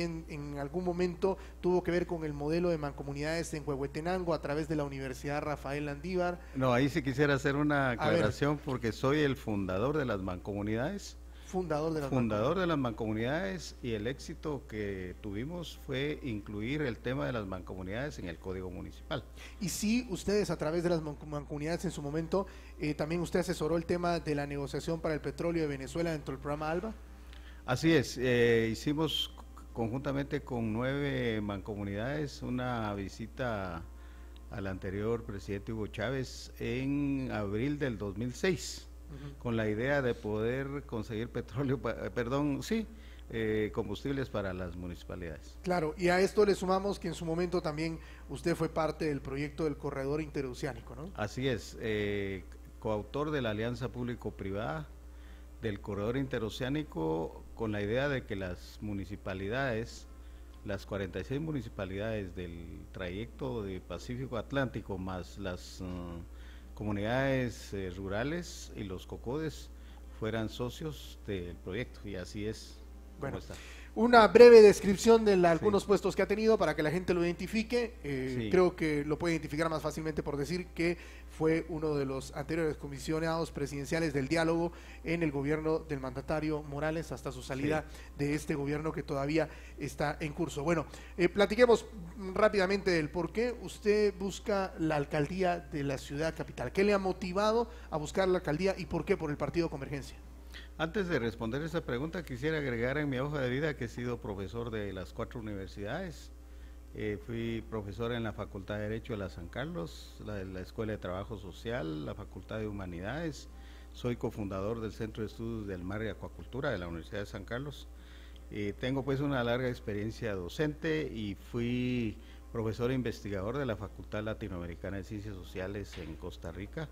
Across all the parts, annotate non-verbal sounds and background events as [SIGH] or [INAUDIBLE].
en algún momento tuvo que ver con el modelo de mancomunidades en Huehuetenango a través de la Universidad Rafael Landívar. No, ahí sí quisiera hacer una aclaración porque soy el fundador de las mancomunidades. Fundador de las Fundador de las mancomunidades y el éxito que tuvimos fue incluir el tema de las mancomunidades en el Código Municipal. Y si ustedes a través de las mancomunidades en su momento, eh, también usted asesoró el tema de la negociación para el petróleo de Venezuela dentro del programa ALBA. Así es, eh, hicimos conjuntamente con nueve mancomunidades, una visita al anterior presidente Hugo Chávez en abril del 2006, con la idea de poder conseguir petróleo, eh, perdón, sí, eh, combustibles para las municipalidades. Claro, y a esto le sumamos que en su momento también usted fue parte del proyecto del corredor interoceánico, ¿no? Así es, eh, coautor de la alianza público-privada del corredor interoceánico con la idea de que las municipalidades, las 46 municipalidades del trayecto de Pacífico Atlántico, más las uh, comunidades eh, rurales y los cocodes, fueran socios del proyecto, y así es. como está una breve descripción de algunos puestos que ha tenido para que la gente lo identifique. Eh, creo que lo puede identificar más fácilmente por decir que fue uno de los anteriores comisionados presidenciales del diálogo en el gobierno del mandatario Morales hasta su salida de este gobierno que todavía está en curso. Bueno, eh, platiquemos rápidamente del por qué usted busca la alcaldía de la ciudad capital. ¿Qué le ha motivado a buscar la alcaldía y por qué por el Partido Convergencia? Antes de responder esa pregunta, quisiera agregar en mi hoja de vida que he sido profesor de las cuatro universidades. Eh, fui profesor en la Facultad de Derecho de la San Carlos, la la Escuela de Trabajo Social, la Facultad de Humanidades. Soy cofundador del Centro de Estudios del Mar y Acuacultura de la Universidad de San Carlos. Eh, tengo pues una larga experiencia docente y fui profesor e investigador de la Facultad Latinoamericana de Ciencias Sociales en Costa Rica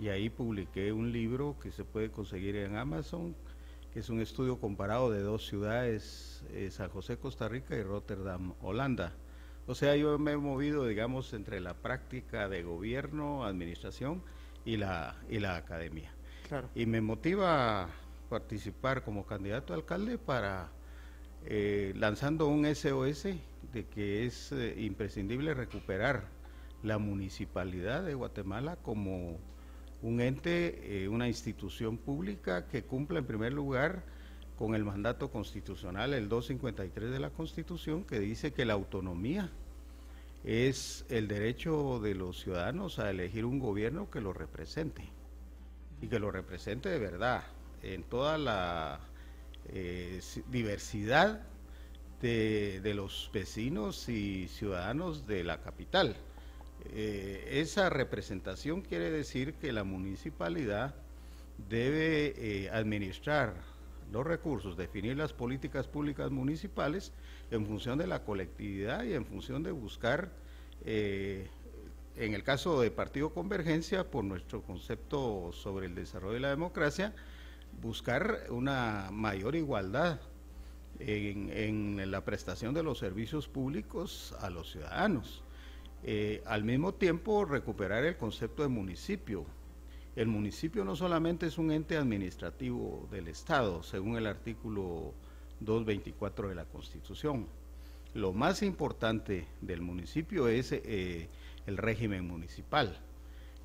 y ahí publiqué un libro que se puede conseguir en Amazon, que es un estudio comparado de dos ciudades, eh, San José, Costa Rica y Rotterdam, Holanda. O sea, yo me he movido, digamos, entre la práctica de gobierno, administración y la, y la academia. Y me motiva participar como candidato a alcalde para eh, lanzando un SOS de que es eh, imprescindible recuperar la municipalidad de Guatemala como un ente, eh, una institución pública que cumpla en primer lugar con el mandato constitucional, el 253 de la Constitución, que dice que la autonomía es el derecho de los ciudadanos a elegir un gobierno que lo represente y que lo represente de verdad en toda la eh, diversidad de los vecinos y ciudadanos de la capital. Eh, esa representación quiere decir que la municipalidad debe eh, administrar los recursos, definir las políticas públicas municipales en función de la colectividad y en función de buscar, eh, en el caso de Partido Convergencia, por nuestro concepto sobre el desarrollo de la democracia, buscar una mayor igualdad en la prestación de los servicios públicos a los ciudadanos. Eh, al mismo tiempo, recuperar el concepto de municipio. El municipio no solamente es un ente administrativo del Estado, según el artículo 224 de la Constitución. Lo más importante del municipio es eh, el régimen municipal,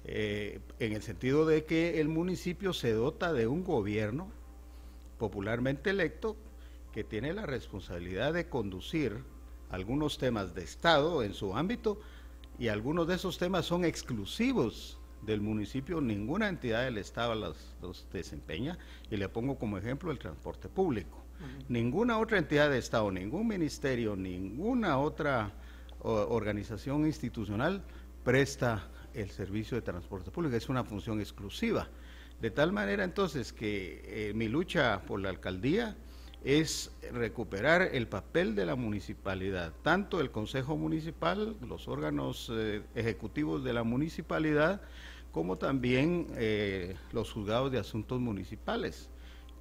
eh, en el sentido de que el municipio se dota de un gobierno popularmente electo que tiene la responsabilidad de conducir algunos temas de Estado en su ámbito, y algunos de esos temas son exclusivos del municipio, ninguna entidad del Estado los, desempeña, y le pongo como ejemplo el transporte público. Ninguna otra entidad de Estado, ningún ministerio, ninguna otra organización institucional presta el servicio de transporte público, es una función exclusiva. De tal manera entonces que eh, mi lucha por la alcaldía es recuperar el papel de la municipalidad, tanto el Consejo Municipal, los órganos eh, ejecutivos de la municipalidad, como también eh, los juzgados de asuntos municipales,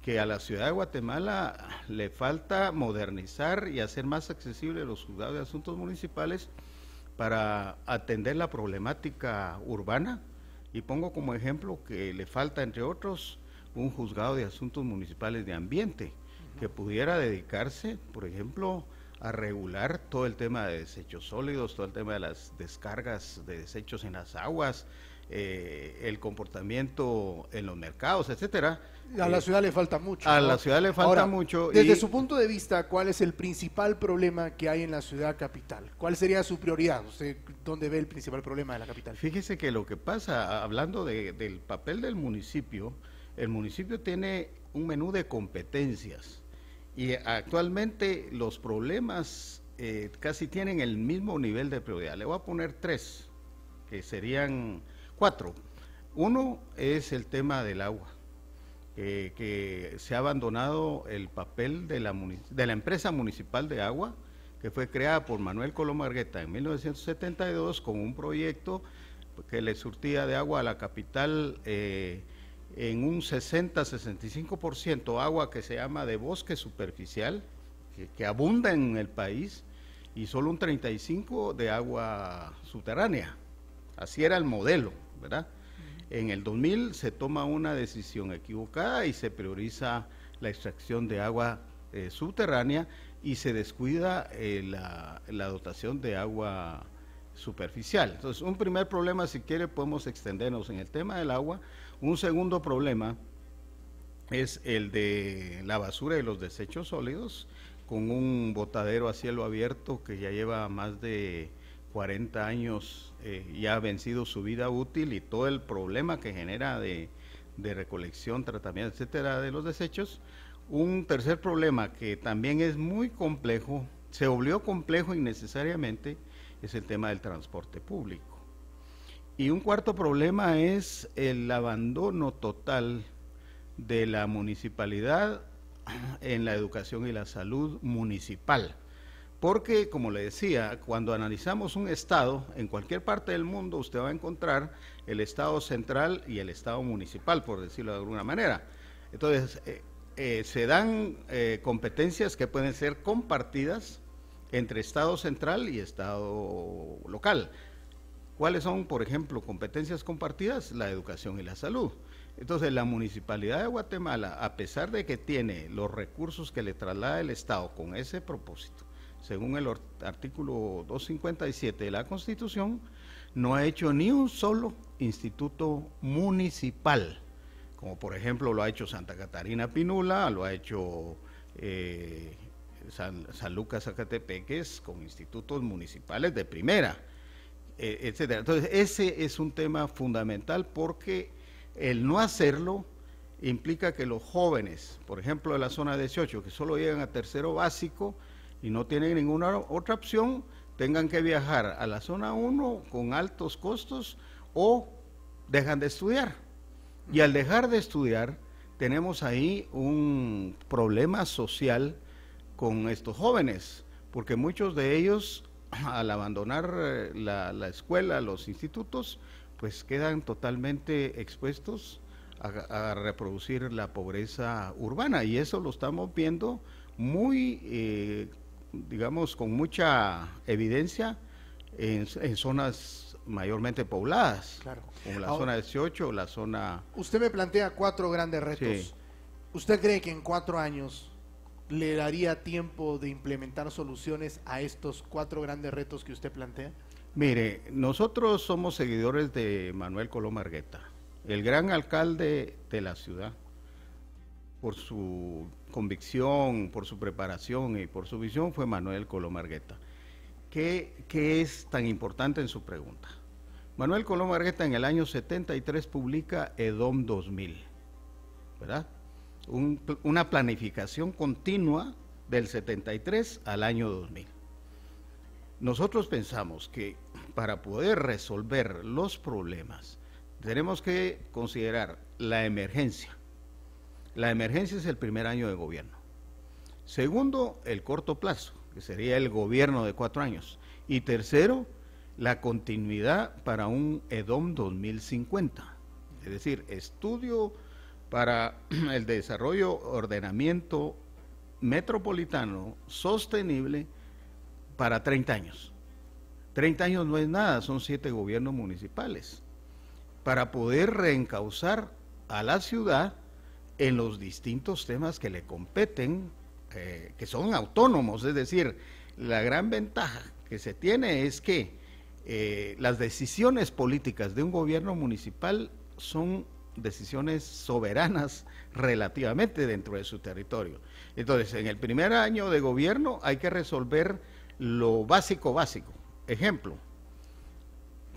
que a la ciudad de Guatemala le falta modernizar y hacer más accesible los juzgados de asuntos municipales para atender la problemática urbana. Y pongo como ejemplo que le falta, entre otros, un juzgado de asuntos municipales de ambiente que pudiera dedicarse, por ejemplo, a regular todo el tema de desechos sólidos, todo el tema de las descargas de desechos en las aguas, eh, el comportamiento en los mercados, etcétera. A la eh, ciudad le falta mucho. A la ciudad le falta mucho. Desde su punto de vista, ¿cuál es el principal problema que hay en la ciudad capital? ¿Cuál sería su prioridad? ¿Usted dónde ve el principal problema de la capital? Fíjese que lo que pasa, hablando del papel del municipio, el municipio tiene un menú de competencias y actualmente los problemas eh, casi tienen el mismo nivel de prioridad. Le voy a poner tres, que serían cuatro. Uno es el tema del agua, que se ha abandonado el papel de la, de la empresa municipal de agua, que fue creada por Manuel Coloma Argueta en 1972 con un proyecto que le surtía de agua a la capital. Eh, en un 60-65% agua que se llama de bosque superficial, que, abunda en el país, y solo un 35% de agua subterránea. Así era el modelo, ¿verdad? En el 2000 se toma una decisión equivocada y se prioriza la extracción de agua eh, subterránea y se descuida eh, la, la, dotación de agua superficial. Entonces, un primer problema, si quiere, podemos extendernos en el tema del agua, un segundo problema es el de la basura y los desechos sólidos, con un botadero a cielo abierto que ya lleva más de 40 años, eh, y ya ha vencido su vida útil y todo el problema que genera de, recolección, tratamiento, etcétera, de los desechos. Un tercer problema que también es muy complejo, se volvió complejo innecesariamente, es el tema del transporte público. Y un cuarto problema es el abandono total de la municipalidad en la educación y la salud municipal. Porque, como le decía, cuando analizamos un Estado, en cualquier parte del mundo usted va a encontrar el Estado central y el Estado municipal, por decirlo de alguna manera. Entonces, eh, eh, se dan eh, competencias que pueden ser compartidas entre Estado central y Estado local. ¿Cuáles son, por ejemplo, competencias compartidas? La educación y la salud. Entonces, la municipalidad de Guatemala, a pesar de que tiene los recursos que le traslada el Estado con ese propósito, según el artículo 257 de la Constitución, no ha hecho ni un solo instituto municipal, como por ejemplo lo ha hecho Santa Catarina Pinula, lo ha hecho eh, San, Lucas Zacatepeques, con institutos municipales de primera eh, etcétera. Entonces, ese es un tema fundamental porque el no hacerlo implica que los jóvenes, por ejemplo, de la zona 18, que solo llegan a tercero básico y no tienen ninguna otra opción, tengan que viajar a la zona 1 con altos costos o dejan de estudiar. Y al dejar de estudiar, tenemos ahí un problema social con estos jóvenes, porque muchos de ellos al abandonar eh, la, la escuela, los institutos, pues quedan totalmente expuestos a, reproducir la pobreza urbana y eso lo estamos viendo muy, eh, digamos, con mucha evidencia en, en zonas mayormente pobladas, como la zona 18, la zona... Usted me plantea cuatro grandes retos. ¿Usted cree que en cuatro años le daría tiempo de implementar soluciones a estos cuatro grandes retos que usted plantea? Mire, nosotros somos seguidores de Manuel Colomargueta, el gran alcalde de la ciudad, por su convicción, por su preparación y por su visión fue Manuel Colomargueta. Argueta. ¿Qué, es tan importante en su pregunta? Manuel Colomargueta en el año 73 publica EDOM 2000, ¿verdad? una planificación continua del 73 al año 2000. Nosotros pensamos que para poder resolver los problemas tenemos que considerar la emergencia. La emergencia es el primer año de gobierno. Segundo, el corto plazo, que sería el gobierno de cuatro años. Y tercero, la continuidad para un EDOM 2050. Es decir, estudio para [CLEARS THROAT] el desarrollo, ordenamiento metropolitano sostenible para 30 años. 30 años no es nada, son siete gobiernos municipales, para poder reencauzar a la ciudad en los distintos temas que le competen, eh, que son autónomos, es decir, la gran ventaja que se tiene es que eh, las decisiones políticas de un gobierno municipal son decisiones soberanas relativamente dentro de su territorio. Entonces, en el primer año de gobierno hay que resolver lo básico básico. Ejemplo,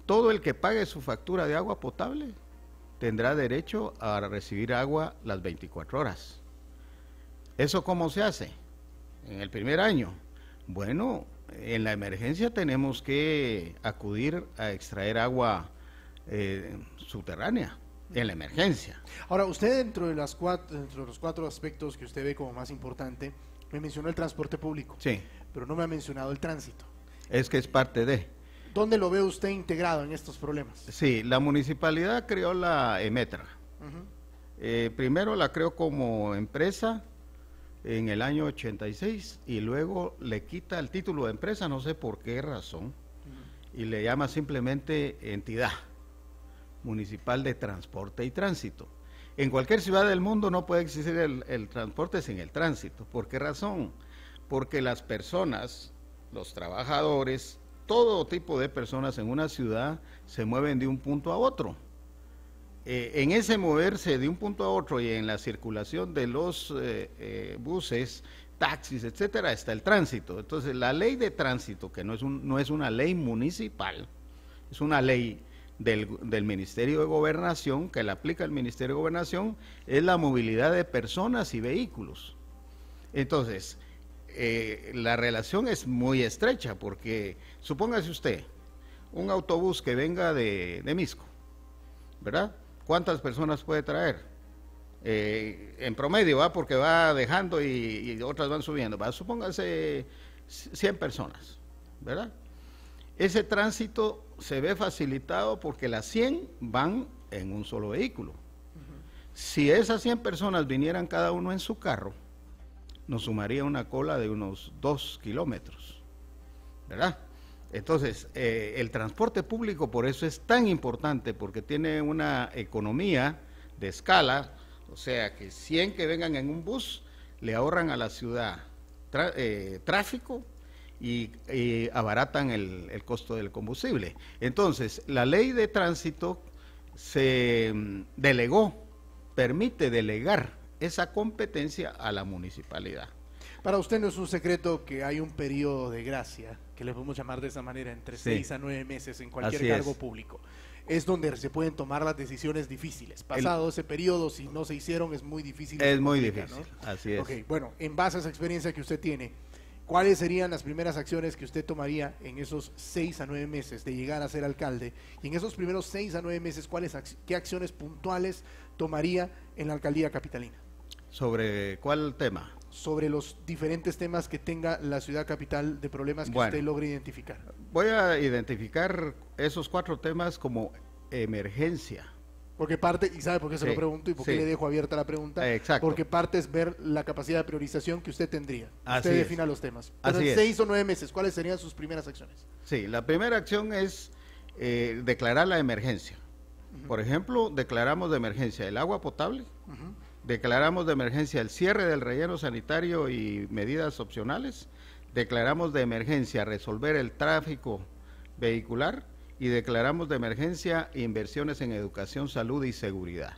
todo el que pague su factura de agua potable tendrá derecho a recibir agua las 24 horas. ¿Eso cómo se hace? En el primer año. Bueno, en la emergencia tenemos que acudir a extraer agua eh, subterránea en la emergencia. Ahora, usted dentro de, las cuatro, dentro los cuatro aspectos que usted ve como más importante, me mencionó el transporte público, sí. pero no me ha mencionado el tránsito. Es que es parte de... ¿Dónde lo ve usted integrado en estos problemas? Sí, la municipalidad creó la EMETRA. Eh, primero la creó como empresa en el año 86 y luego le quita el título de empresa, no sé por qué razón, y le llama simplemente entidad. Municipal de Transporte y Tránsito. En cualquier ciudad del mundo no puede existir el, transporte sin el tránsito. ¿Por qué razón? Porque las personas, los trabajadores, todo tipo de personas en una ciudad se mueven de un punto a otro. Eh, en ese moverse de un punto a otro y en la circulación de los eh, eh, buses, taxis, etcétera, está el tránsito. Entonces, la ley de tránsito, que no es, no es una ley municipal, es una ley del, Ministerio de Gobernación, que la aplica el Ministerio de Gobernación, es la movilidad de personas y vehículos. Entonces, eh, la relación es muy estrecha porque, supóngase usted, un autobús que venga de, Misco, ¿verdad? ¿Cuántas personas puede traer? Eh, en promedio, va porque va dejando y, otras van subiendo. ¿va? Supóngase 100 personas, ¿verdad? Ese tránsito se ve facilitado porque las 100 van en un solo vehículo. Si esas 100 personas vinieran cada uno en su carro, nos sumaría una cola de unos 2 kilómetros, ¿verdad? Entonces, eh, el transporte público por eso es tan importante, porque tiene una economía de escala, o sea, que 100 que vengan en un bus le ahorran a la ciudad eh, tráfico, y, abaratan el, costo del combustible. Entonces, la ley de tránsito se mm, delegó, permite delegar esa competencia a la municipalidad. Para usted no es un secreto que hay un periodo de gracia, que le podemos llamar de esa manera, entre seis a nueve meses en cualquier cargo público es donde se pueden tomar las decisiones difíciles. Pasado ese periodo, si no se hicieron, es muy difícil. Es muy difícil, así es. bueno, en base a esa experiencia que usted tiene, ¿Cuáles serían las primeras acciones que usted tomaría en esos seis a nueve meses de llegar a ser alcalde? Y en esos primeros seis a nueve meses, ¿cuáles ¿qué acciones puntuales tomaría en la alcaldía capitalina? ¿Sobre cuál tema? Sobre los diferentes temas que tenga la ciudad capital de problemas que usted logre identificar. Voy a identificar esos cuatro temas como emergencia porque parte, y sabe por qué se lo pregunto y por qué le dejo abierta la pregunta. Exacto. Porque parte es ver la capacidad de priorización que usted tendría. Así usted defina los temas. en seis o nueve meses, ¿cuáles serían sus primeras acciones? Sí, la primera acción es eh, declarar la emergencia. Por ejemplo, declaramos de emergencia el agua potable, declaramos de emergencia el cierre del relleno sanitario y medidas opcionales, declaramos de emergencia resolver el tráfico vehicular, y declaramos de emergencia inversiones en educación, salud y seguridad.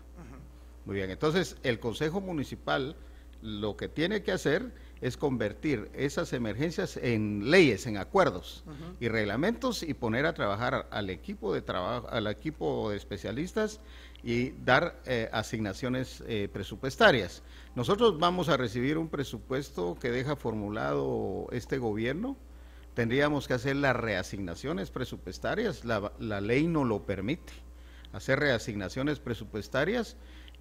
Muy bien, entonces el Consejo Municipal lo que tiene que hacer es convertir esas emergencias en leyes, en acuerdos y reglamentos y poner a trabajar al equipo de trabajo, al equipo de especialistas y dar eh, asignaciones eh, presupuestarias. Nosotros vamos a recibir un presupuesto que deja formulado este gobierno tendríamos que hacer las reasignaciones presupuestarias, la, ley no lo permite, hacer reasignaciones presupuestarias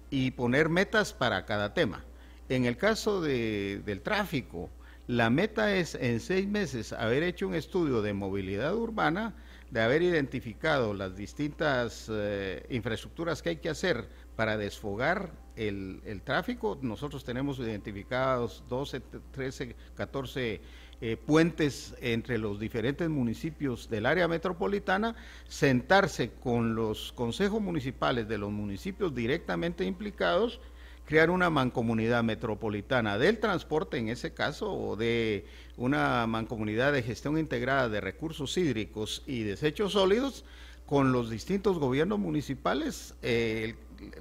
y poner metas para cada tema. En el caso del tráfico, la meta es en seis meses haber hecho un estudio de movilidad urbana, de haber identificado las distintas eh, infraestructuras que hay que hacer para desfogar el, el tráfico. Nosotros tenemos identificados 12, 13, 14 eh, puentes entre los diferentes municipios del área metropolitana, sentarse con los consejos municipales de los municipios directamente implicados, crear una mancomunidad metropolitana del transporte en ese caso o de una mancomunidad de gestión integrada de recursos hídricos y desechos sólidos con los distintos gobiernos municipales, eh,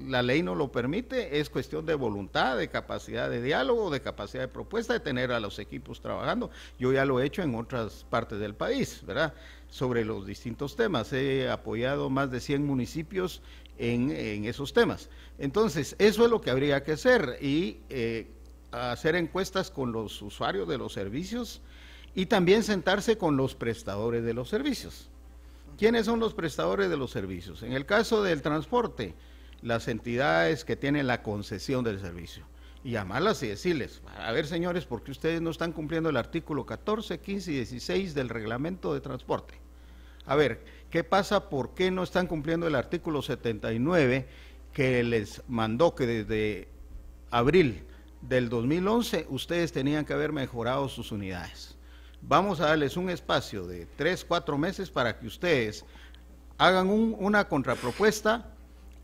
la ley no lo permite, es cuestión de voluntad, de capacidad de diálogo, de capacidad de propuesta, de tener a los equipos trabajando. Yo ya lo he hecho en otras partes del país, ¿verdad? Sobre los distintos temas. He apoyado más de 100 municipios en, esos temas. Entonces, eso es lo que habría que hacer y eh, hacer encuestas con los usuarios de los servicios y también sentarse con los prestadores de los servicios. ¿Quiénes son los prestadores de los servicios? En el caso del transporte, las entidades que tienen la concesión del servicio y llamarlas y decirles, a ver señores, ¿por qué ustedes no están cumpliendo el artículo 14, 15 y 16 del reglamento de transporte. A ver, ¿qué pasa? ¿Por qué no están cumpliendo el artículo 79 que les mandó que desde abril del 2011 ustedes tenían que haber mejorado sus unidades? Vamos a darles un espacio de tres, cuatro meses para que ustedes hagan una contrapropuesta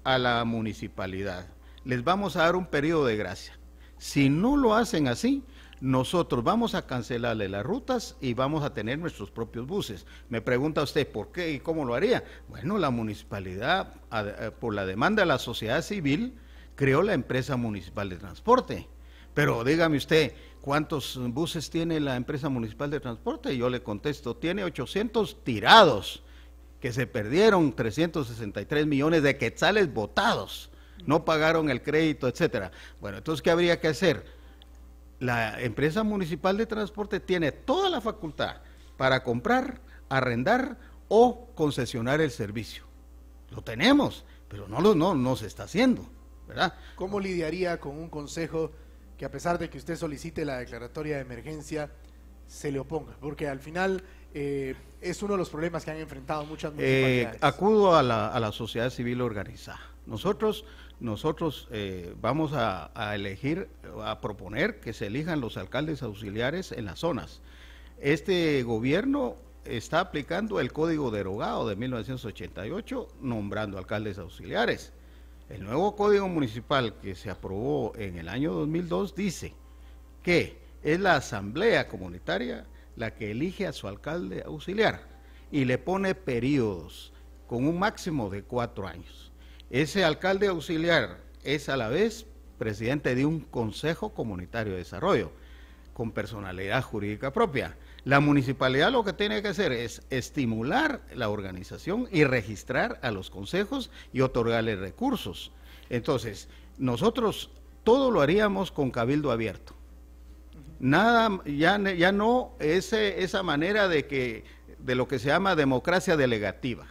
a la municipalidad. Les vamos a dar un periodo de gracia. Si no lo hacen así, nosotros vamos a cancelarle las rutas y vamos a tener nuestros propios buses. Me pregunta usted, ¿por qué y cómo lo haría? Bueno, la municipalidad, eh, por la demanda de la sociedad civil, creó la empresa municipal de transporte. Pero dígame usted, ¿cuántos buses tiene la empresa municipal de transporte? Y yo le contesto, tiene 800 tirados que se perdieron 363 millones de quetzales votados, no pagaron el crédito, etcétera. Bueno, entonces, ¿qué habría que hacer? La empresa municipal de transporte tiene toda la facultad para comprar, arrendar o concesionar el servicio. Lo tenemos, pero no, lo, no, no se está haciendo, ¿verdad? ¿Cómo lidiaría con un consejo que a pesar de que usted solicite la declaratoria de emergencia, se le oponga? Porque al final eh, es uno de los problemas que han enfrentado muchas eh, municipalidades. acudo a la, sociedad civil organizada. Nosotros, nosotros eh, vamos a, a, elegir, a proponer que se elijan los alcaldes auxiliares en las zonas. Este gobierno está aplicando el código derogado de 1988, nombrando alcaldes auxiliares. El nuevo código municipal que se aprobó en el año 2002 dice que es la asamblea comunitaria la que elige a su alcalde auxiliar y le pone periodos con un máximo de cuatro años. Ese alcalde auxiliar es a la vez presidente de un Consejo Comunitario de Desarrollo con personalidad jurídica propia. La municipalidad lo que tiene que hacer es estimular la organización y registrar a los consejos y otorgarles recursos. Entonces, nosotros todo lo haríamos con cabildo abierto. Nada, ya, no ese, esa manera de, que, de lo que se llama democracia delegativa.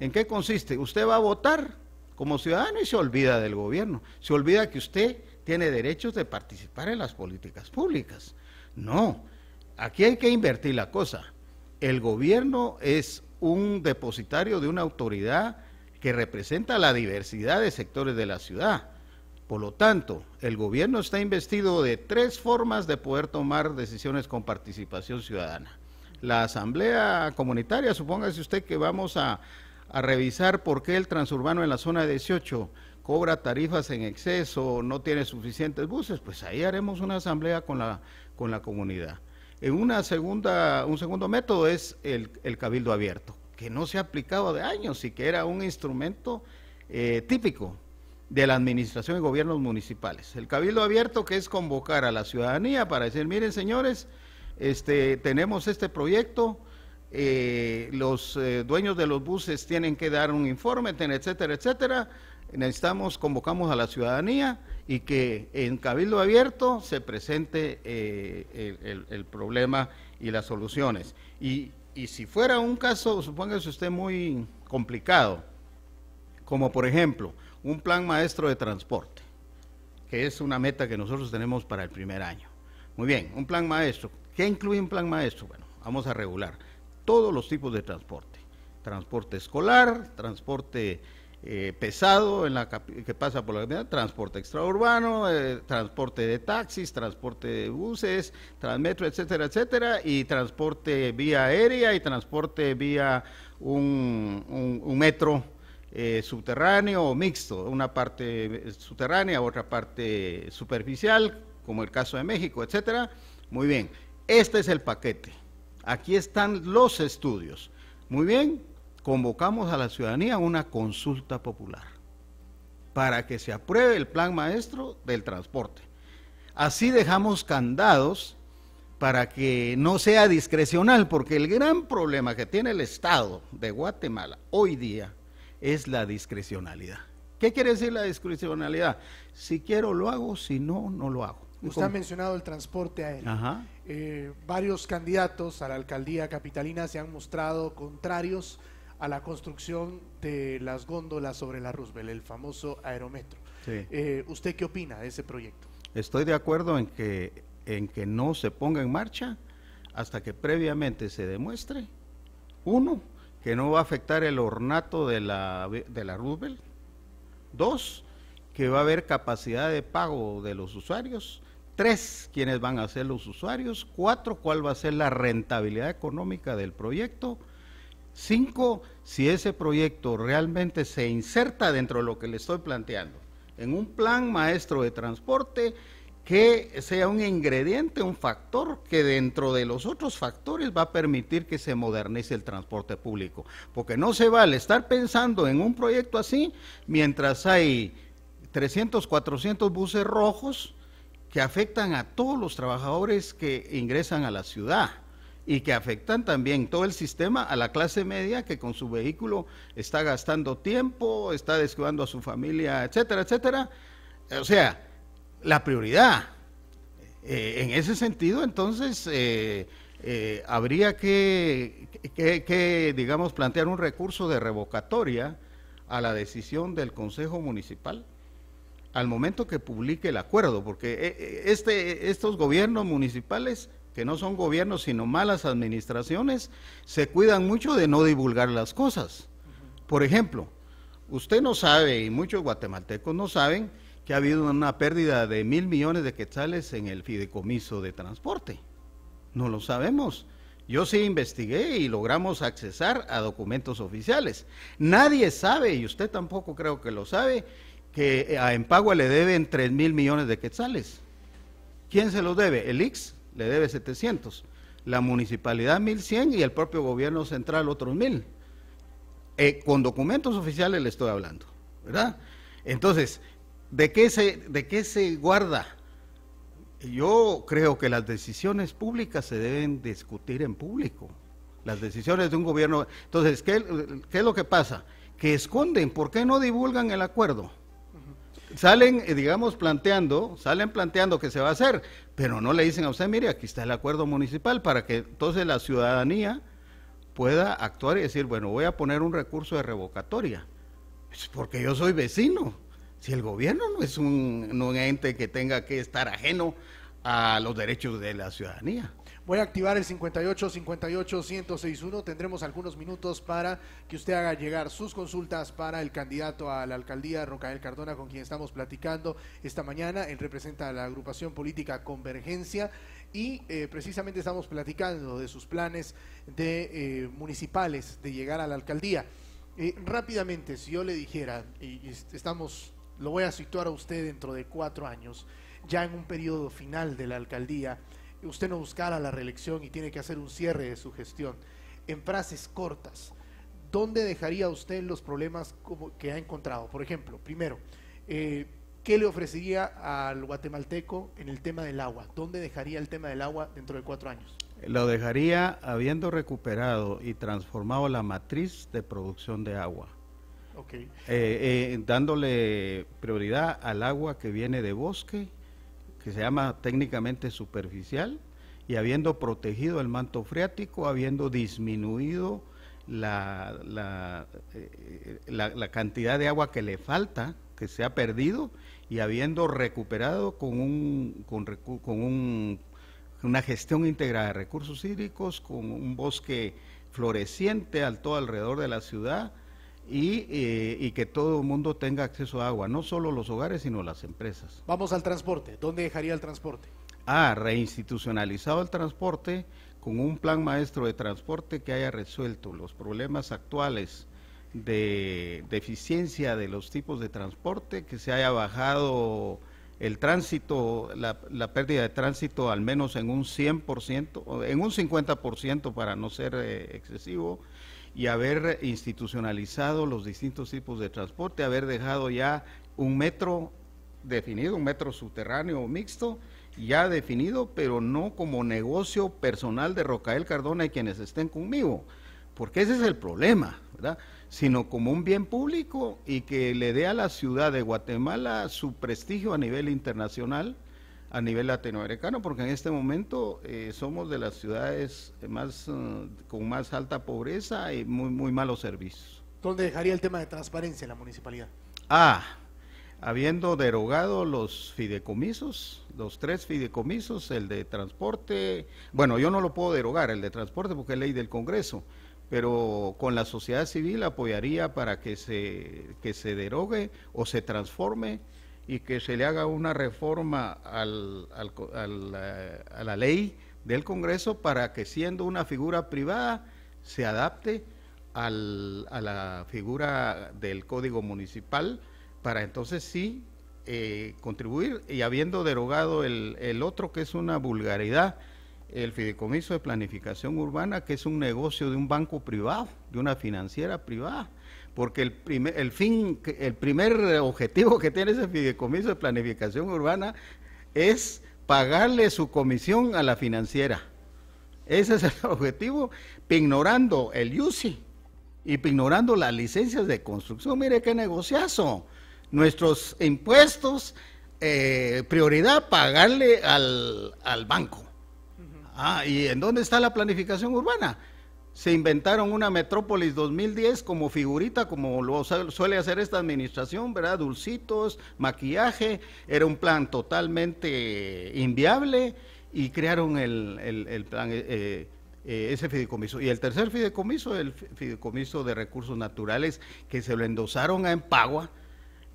¿En qué consiste? Usted va a votar como ciudadano y se olvida del gobierno, se olvida que usted tiene derechos de participar en las políticas públicas. No, aquí hay que invertir la cosa. El gobierno es un depositario de una autoridad que representa la diversidad de sectores de la ciudad por lo tanto, el gobierno está investido de tres formas de poder tomar decisiones con participación ciudadana. La asamblea comunitaria, supóngase usted que vamos a, revisar por qué el transurbano en la zona 18 cobra tarifas en exceso, no tiene suficientes buses, pues ahí haremos una asamblea con la, con la comunidad. En una segunda, un segundo método es el, el cabildo abierto, que no se ha aplicado de años y que era un instrumento eh, típico de la administración y gobiernos municipales. El cabildo abierto que es convocar a la ciudadanía para decir, miren señores, este, tenemos este proyecto, eh, los eh, dueños de los buses tienen que dar un informe, etcétera, etcétera. Necesitamos, convocamos a la ciudadanía y que en cabildo abierto se presente eh, el, problema y las soluciones. Y, y si fuera un caso, supóngase usted muy complicado, como por ejemplo, un plan maestro de transporte, que es una meta que nosotros tenemos para el primer año. Muy bien, un plan maestro. ¿Qué incluye un plan maestro? Bueno, vamos a regular todos los tipos de transporte. Transporte escolar, transporte eh, pesado en la que pasa por la capital, transporte extraurbano, eh, transporte de taxis, transporte de buses, transmetro, etcétera, etcétera, y transporte vía aérea y transporte vía un, un metro eh, subterráneo o mixto, una parte eh, subterránea, otra parte superficial, como el caso de México, etcétera. Muy bien, este es el paquete. Aquí están los estudios. Muy bien, convocamos a la ciudadanía a una consulta popular para que se apruebe el plan maestro del transporte. Así dejamos candados para que no sea discrecional, porque el gran problema que tiene el Estado de Guatemala hoy día es la discrecionalidad. ¿Qué quiere decir la discrecionalidad? Si quiero lo hago, si no, no lo hago. Usted ha mencionado el transporte aéreo. Eh, varios candidatos a la alcaldía capitalina se han mostrado contrarios a la construcción de las góndolas sobre la Roosevelt, el famoso aerómetro. Eh, ¿Usted qué opina de ese proyecto? Estoy de acuerdo en que, en que no se ponga en marcha hasta que previamente se demuestre, uno, que no va a afectar el ornato de la, de Dos, que va a haber capacidad de pago de los usuarios. Tres, quiénes van a ser los usuarios. Cuatro, cuál va a ser la rentabilidad económica del proyecto. Cinco, si ese proyecto realmente se inserta dentro de lo que le estoy planteando, en un plan maestro de transporte que sea un ingrediente, un factor que dentro de los otros factores va a permitir que se modernice el transporte público. Porque no se vale estar pensando en un proyecto así mientras hay 300, 400 buses rojos que afectan a todos los trabajadores que ingresan a la ciudad y que afectan también todo el sistema a la clase media que con su vehículo está gastando tiempo, está descuidando a su familia, etcétera, etcétera. O sea, la prioridad. Eh, en ese sentido, entonces, eh, eh, habría que, que, digamos, plantear un recurso de revocatoria a la decisión del Consejo Municipal al momento que publique el acuerdo, porque este, estos gobiernos municipales, que no son gobiernos sino malas administraciones, se cuidan mucho de no divulgar las cosas. Por ejemplo, usted no sabe, y muchos guatemaltecos no saben, que ha habido una pérdida de mil millones de quetzales en el fideicomiso de transporte. No lo sabemos. Yo sí investigué y logramos accesar a documentos oficiales. Nadie sabe, y usted tampoco creo que lo sabe, que eh, a Empagua le deben tres mil millones de quetzales. ¿Quién se los debe? El IX le debe 700, la municipalidad 1100 y el propio gobierno central otros mil. Eh, con documentos oficiales le estoy hablando, ¿verdad? Entonces, ¿de qué se, de se guarda? Yo creo que las decisiones públicas se deben discutir en público. Las decisiones de un gobierno. Entonces, ¿qué, es lo que pasa? Que esconden, ¿por qué no divulgan el acuerdo? salen, eh, digamos, planteando, salen planteando que se va a hacer, pero no le dicen a usted, mire, aquí está el acuerdo municipal para que entonces la ciudadanía pueda actuar y decir, bueno, voy a poner un recurso de revocatoria, pues, porque yo soy vecino. Si el gobierno no es un, ente que tenga que estar ajeno a los derechos de la ciudadanía. Voy a activar el 58 58 1061. Tendremos algunos minutos para que usted haga llegar sus consultas para el candidato a la alcaldía Rocael Cardona, con quien estamos platicando esta mañana. Él representa a la agrupación política Convergencia y eh, precisamente estamos platicando de sus planes de eh, municipales de llegar a la alcaldía. Eh, rápidamente, si yo le dijera, y estamos lo voy a situar a usted dentro de cuatro años, ya en un periodo final de la alcaldía, usted no buscará la reelección y tiene que hacer un cierre de su gestión. En frases cortas, ¿dónde dejaría usted los problemas que ha encontrado? Por ejemplo, primero, eh, ¿qué le ofrecería al guatemalteco en el tema del agua? ¿Dónde dejaría el tema del agua dentro de cuatro años? Lo dejaría habiendo recuperado y transformado la matriz de producción de agua eh, eh, dándole prioridad al agua que viene de bosque, que se llama técnicamente superficial, y habiendo protegido el manto freático, habiendo disminuido la, eh, cantidad de agua que le falta, que se ha perdido, y habiendo recuperado con, una gestión integrada de recursos hídricos, con un bosque floreciente al todo alrededor de la ciudad, eh, y, que todo el mundo tenga acceso a agua, no solo los hogares, sino las empresas. Vamos al transporte. ¿Dónde dejaría el transporte? Ah, reinstitucionalizado el transporte con un plan maestro de transporte que haya resuelto los problemas actuales de, deficiencia de los tipos de transporte, que se haya bajado el tránsito, la, pérdida de tránsito al menos en un 100%, en un 50% para no ser eh, excesivo, y haber institucionalizado los distintos tipos de transporte, haber dejado ya un metro definido, un metro subterráneo mixto, ya definido, pero no como negocio personal de Rocael Cardona y quienes estén conmigo, porque ese es el problema, ¿verdad? Sino como un bien público y que le dé a la ciudad de Guatemala su prestigio a nivel internacional a nivel latinoamericano, porque en este momento eh, somos de las ciudades más eh, con más alta pobreza y muy, muy malos servicios. ¿Dónde dejaría el tema de transparencia en la municipalidad? Ah, habiendo derogado los fideicomisos, los tres fideicomisos, el de transporte, bueno, yo no lo puedo derogar, el de transporte porque es ley del Congreso, pero con la sociedad civil apoyaría para que se, que se derogue o se transforme y que se le haga una reforma eh, a la ley del Congreso para que siendo una figura privada se adapte a la figura del Código Municipal para entonces sí eh, contribuir y habiendo derogado el, el otro que es una vulgaridad, el fideicomiso de planificación urbana, que es un negocio de un banco privado, de una financiera privada porque el, primer, fin, el primer objetivo que tiene ese fideicomiso de planificación urbana es pagarle su comisión a la financiera. Ese es el [LAUGHS] objetivo, ignorando el UCI y ignorando las licencias de construcción. Mire qué negociazo. Nuestros impuestos, eh, prioridad pagarle al, banco. Ah, ¿y en dónde está la planificación urbana? se inventaron una Metrópolis 2010 como figurita, como lo suele hacer esta administración, ¿verdad? Dulcitos, maquillaje, era un plan totalmente inviable y crearon el, plan, eh, eh, ese fideicomiso. Y el tercer fideicomiso, el fideicomiso de recursos naturales, que se lo endosaron a Empagua.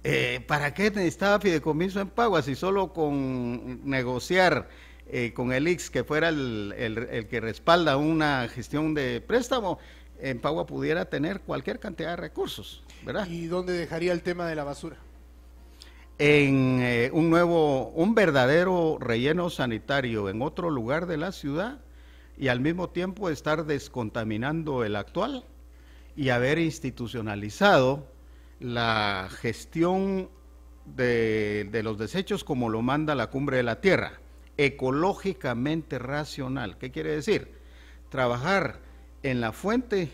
Eh, ¿Para qué necesitaba fideicomiso en Pagua si solo con negociar eh, con el IX, que fuera el, que respalda una gestión de préstamo, en Pagua pudiera tener cualquier cantidad de recursos, ¿verdad? ¿Y dónde dejaría el tema de la basura? En eh, un nuevo, un verdadero relleno sanitario en otro lugar de la ciudad y al mismo tiempo estar descontaminando el actual y haber institucionalizado la gestión de, los desechos como lo manda la cumbre de la tierra ecológicamente racional. ¿Qué quiere decir? Trabajar en la fuente,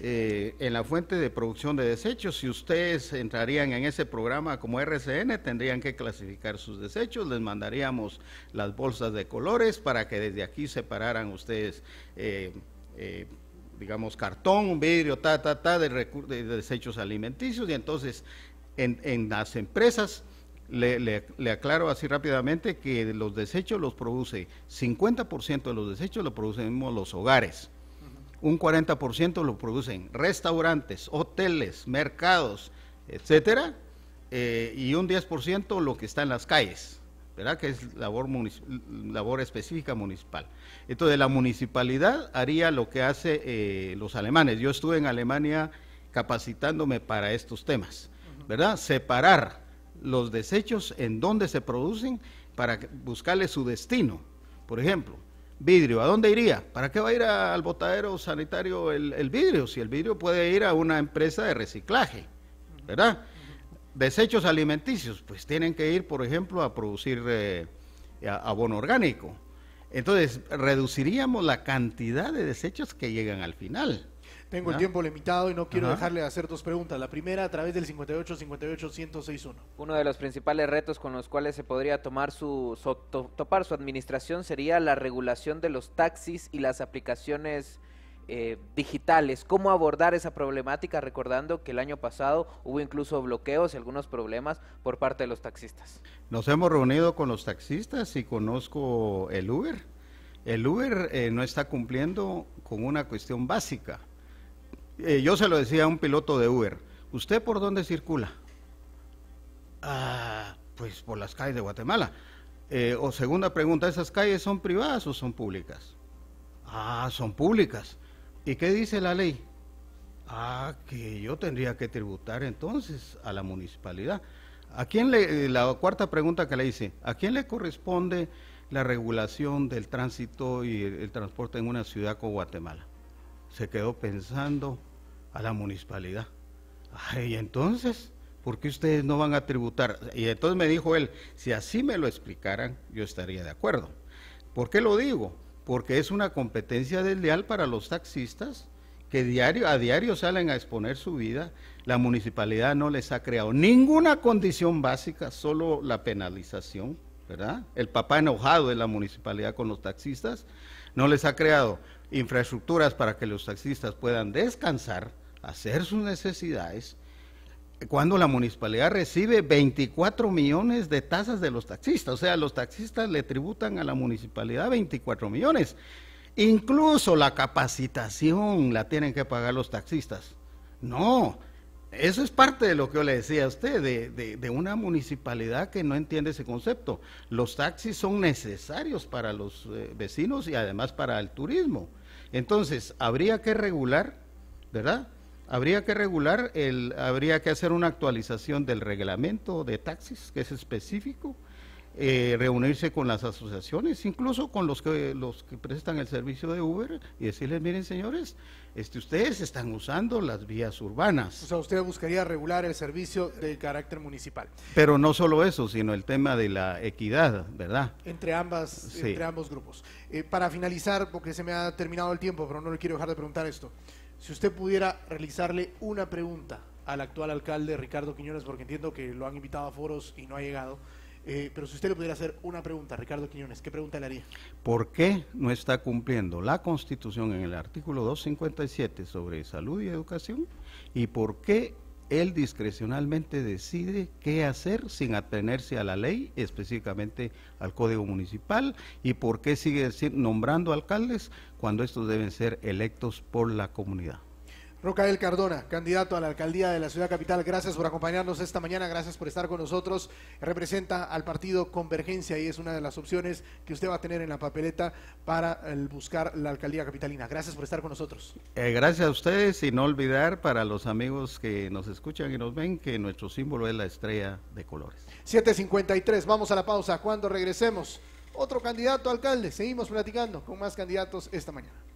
eh, en la fuente de producción de desechos. Si ustedes entrarían en ese programa como RCN, tendrían que clasificar sus desechos. Les mandaríamos las bolsas de colores para que desde aquí separaran ustedes. Eh, eh, digamos, cartón, vidrio, ta, ta, ta, de, de desechos alimenticios y entonces en, en, las empresas le, aclaro así rápidamente que los desechos los produce, 50% de los desechos los producen los hogares, un 40% lo producen restaurantes, hoteles, mercados, etcétera, eh, y un 10% lo que está en las calles, ¿verdad? Que es labor, labor específica municipal. Entonces, la municipalidad haría lo que hace eh, los alemanes. Yo estuve en Alemania capacitándome para estos temas, ¿verdad? Separar los desechos en dónde se producen para buscarle su destino. Por ejemplo, vidrio, ¿a dónde iría? ¿Para qué va a ir al botadero sanitario el, vidrio? Si el vidrio puede ir a una empresa de reciclaje, ¿verdad? Desechos alimenticios, pues tienen que ir, por ejemplo, a producir eh, abono orgánico. Entonces, reduciríamos la cantidad de desechos que llegan al final. Tengo el tiempo limitado y no quiero dejarle hacer dos preguntas. La primera a través del 58 58 Uno de los principales retos con los cuales se podría tomar su, topar su administración sería la regulación de los taxis y las aplicaciones eh, digitales. ¿Cómo abordar esa problemática? Recordando que el año pasado hubo incluso bloqueos y algunos problemas por parte de los taxistas. Nos hemos reunido con los taxistas y conozco el Uber. El Uber eh, no está cumpliendo con una cuestión básica. Eh, yo se lo decía a un piloto de Uber, ¿usted por dónde circula? Ah, pues por las calles de Guatemala. Eh, o segunda pregunta, ¿esas calles son privadas o son públicas? Ah, son públicas. ¿Y qué dice la ley? Ah, que yo tendría que tributar entonces a la municipalidad. ¿A quién le, eh, la cuarta pregunta que le hice, ¿a quién le corresponde la regulación del tránsito y el, el transporte en una ciudad como Guatemala? Se quedó pensando a la municipalidad. Ay, entonces, ¿por qué ustedes no van a tributar? Y entonces me dijo él, si así me lo explicaran, yo estaría de acuerdo. ¿Por qué lo digo? Porque es una competencia desleal para los taxistas que diario, a diario salen a exponer su vida. La municipalidad no les ha creado ninguna condición básica, solo la penalización, ¿verdad? El papá enojado de la municipalidad con los taxistas no les ha creado infraestructuras para que los taxistas puedan descansar, hacer sus necesidades, cuando la municipalidad recibe 24 millones de tasas de los taxistas. O sea, los taxistas le tributan a la municipalidad 24 millones. Incluso la capacitación la tienen que pagar los taxistas. No, eso es parte de lo que yo le decía a usted, de, de, una municipalidad que no entiende ese concepto. Los taxis son necesarios para los eh, vecinos y además para el turismo. Entonces, habría que regular, ¿verdad? Habría que regular, el, habría que hacer una actualización del reglamento de taxis, que es específico, eh, reunirse con las asociaciones, incluso con los que, los que prestan el servicio de Uber y decirles, miren señores, este, ustedes están usando las vías urbanas. O sea, usted buscaría regular el servicio de carácter municipal. Pero no solo eso, sino el tema de la equidad, ¿verdad? Entre, ambas, entre ambos grupos. Eh, para finalizar, porque se me ha terminado el tiempo, pero no le quiero dejar de preguntar esto. Si usted pudiera realizarle una pregunta al actual alcalde Ricardo Quiñones, porque entiendo que lo han invitado a foros y no ha llegado, eh, pero si usted le pudiera hacer una pregunta, Ricardo Quiñones, ¿qué pregunta le haría? ¿Por qué no está cumpliendo la Constitución en el artículo 257 sobre salud y educación? ¿Y por qué él discrecionalmente decide qué hacer sin atenerse a la ley, específicamente al Código Municipal, y por qué sigue nombrando alcaldes cuando estos deben ser electos por la comunidad. Rocael Cardona, candidato a la alcaldía de la ciudad capital, gracias por acompañarnos esta mañana, gracias por estar con nosotros. Representa al partido Convergencia y es una de las opciones que usted va a tener en la papeleta para buscar la alcaldía capitalina. Gracias por estar con nosotros. Eh, gracias a ustedes y no olvidar para los amigos que nos escuchan y nos ven que nuestro símbolo es la estrella de colores. 753, vamos a la pausa. Cuando regresemos, otro candidato alcalde. Seguimos platicando con más candidatos esta mañana.